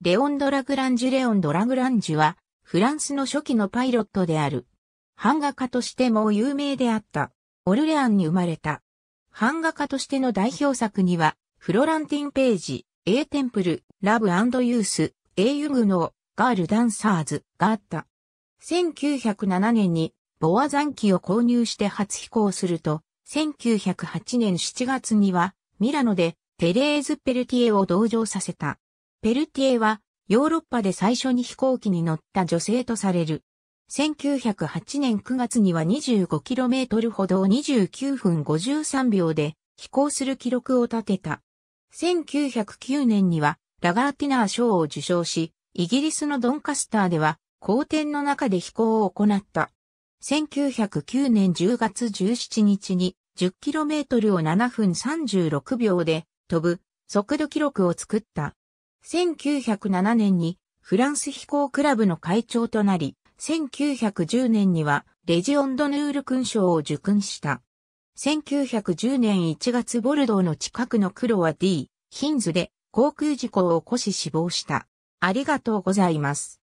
レオン・ド・ラグランジュ・レオン・ド・ラグランジュは、フランスの初期のパイロットである。版画家としても有名であった。オルレアンに生まれた。版画家としての代表作には、フロランティン・ページ、エーテンプル、ラブ・アンド・ユース、エー・ユグノー、ガール・ダンサーズがあった。1907年に、ボア残機を購入して初飛行すると、1908年7月には、ミラノでテレーズ・ペルティエを同乗させた。ペルティエはヨーロッパで最初に飛行機に乗った女性とされる。1908年9月には 25km ほどを29分53秒で飛行する記録を立てた。1909年にはラガーティナー賞を受賞し、イギリスのドンカスターでは公典の中で飛行を行った。1909年10月17日に 10km を7分36秒で飛ぶ速度記録を作った。1907年にフランス飛行クラブの会長となり、1910年にはレジオンドヌール勲章を受勲した。1910年1月ボルドーの近くのクロア D、ヒンズで航空事故を起こし死亡した。ありがとうございます。